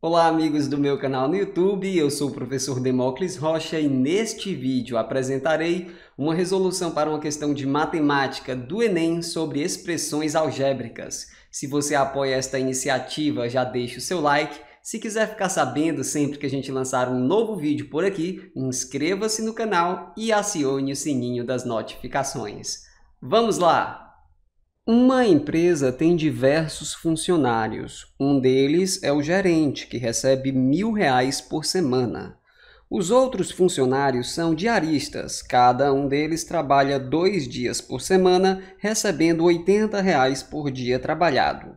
Olá amigos do meu canal no YouTube, eu sou o professor Demócles Rocha e neste vídeo apresentarei uma resolução para uma questão de matemática do Enem sobre expressões algébricas. Se você apoia esta iniciativa, já deixe o seu like. Se quiser ficar sabendo sempre que a gente lançar um novo vídeo por aqui, inscreva-se no canal e acione o sininho das notificações. Vamos lá! Uma empresa tem diversos funcionários. Um deles é o gerente, que recebe mil reais por semana. Os outros funcionários são diaristas. Cada um deles trabalha dois dias por semana, recebendo 80 reais por dia trabalhado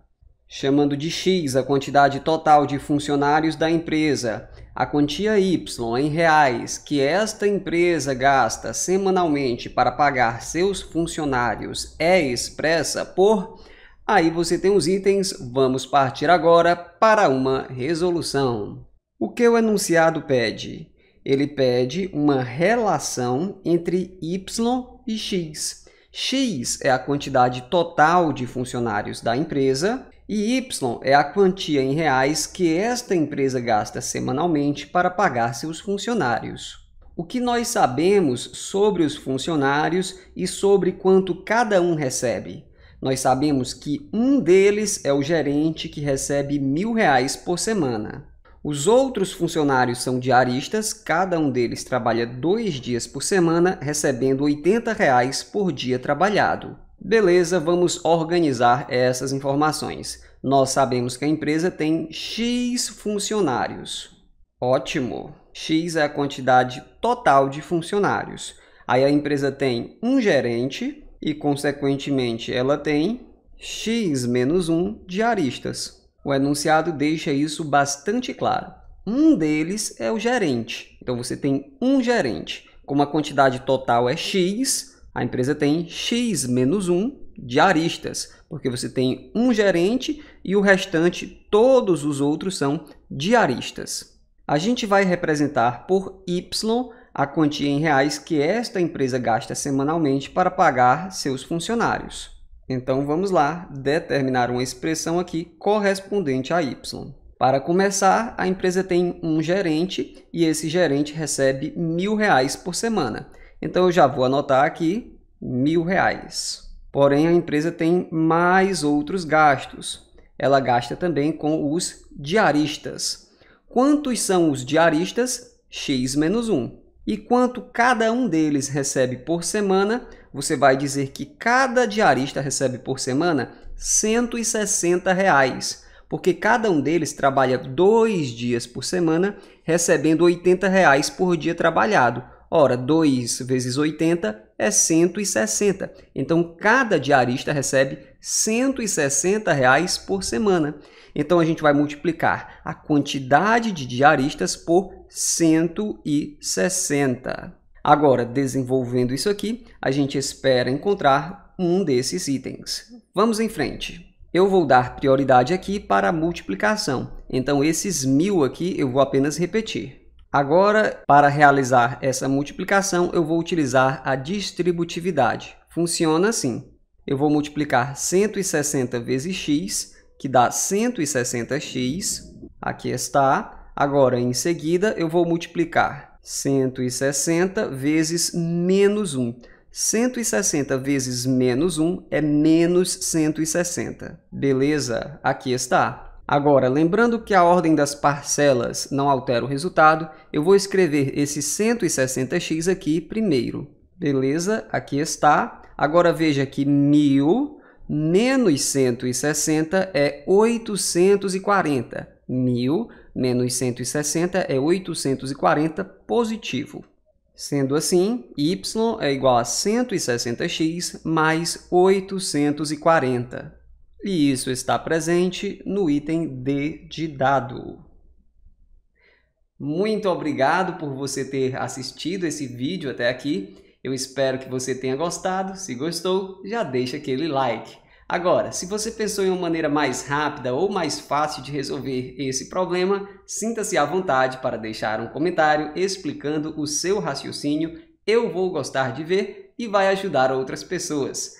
chamando de X a quantidade total de funcionários da empresa, a quantia Y em reais que esta empresa gasta semanalmente para pagar seus funcionários é expressa por. Aí você tem os itens, vamos partir agora para uma resolução. O que o enunciado pede? Ele pede uma relação entre Y e X X é a quantidade total de funcionários da empresa e Y é a quantia em reais que esta empresa gasta semanalmente para pagar seus funcionários. O que nós sabemos sobre os funcionários e sobre quanto cada um recebe? Nós sabemos que um deles é o gerente que recebe mil reais por semana. Os outros funcionários são diaristas, cada um deles trabalha dois dias por semana, recebendo R$ 80,00 por dia trabalhado. Beleza, vamos organizar essas informações. Nós sabemos que a empresa tem X funcionários. Ótimo! X é a quantidade total de funcionários. Aí a empresa tem um gerente e, consequentemente, ela tem X menos um diaristas. O enunciado deixa isso bastante claro. Um deles é o gerente. Então você tem um gerente. Como a quantidade total é X, a empresa tem X menos 1 de aristas, porque você tem um gerente e o restante, todos os outros são diaristas. A gente vai representar por Y a quantia em reais que esta empresa gasta semanalmente para pagar seus funcionários. Então vamos lá determinar uma expressão aqui correspondente a y. Para começar, a empresa tem um gerente e esse gerente recebe mil reais por semana. Então eu já vou anotar aqui mil reais. Porém, a empresa tem mais outros gastos. Ela gasta também com os diaristas. Quantos são os diaristas? x menos 1. E quanto cada um deles recebe por semana, você vai dizer que cada diarista recebe por semana 160 reais, porque cada um deles trabalha dois dias por semana, recebendo 80 reais por dia trabalhado, Ora, 2 vezes 80 é 160. Então, cada diarista recebe 160 reais por semana. Então, a gente vai multiplicar a quantidade de diaristas por 160. Agora, desenvolvendo isso aqui, a gente espera encontrar um desses itens. Vamos em frente. Eu vou dar prioridade aqui para a multiplicação. Então, esses mil aqui eu vou apenas repetir. Agora, para realizar essa multiplicação, eu vou utilizar a distributividade. Funciona assim. Eu vou multiplicar 160 vezes x, que dá 160x. Aqui está. Agora, em seguida, eu vou multiplicar 160 vezes menos 1. 160 vezes menos 1 é menos 160. Beleza? Aqui está. Agora, lembrando que a ordem das parcelas não altera o resultado, eu vou escrever esse 160x aqui primeiro. Beleza? Aqui está. Agora veja que 1.000 menos 160 é 840. 1.000 menos 160 é 840 positivo. Sendo assim, y é igual a 160x mais 840. E isso está presente no item D de dado. Muito obrigado por você ter assistido esse vídeo até aqui. Eu espero que você tenha gostado. Se gostou, já deixa aquele like. Agora, se você pensou em uma maneira mais rápida ou mais fácil de resolver esse problema, sinta-se à vontade para deixar um comentário explicando o seu raciocínio. Eu vou gostar de ver e vai ajudar outras pessoas.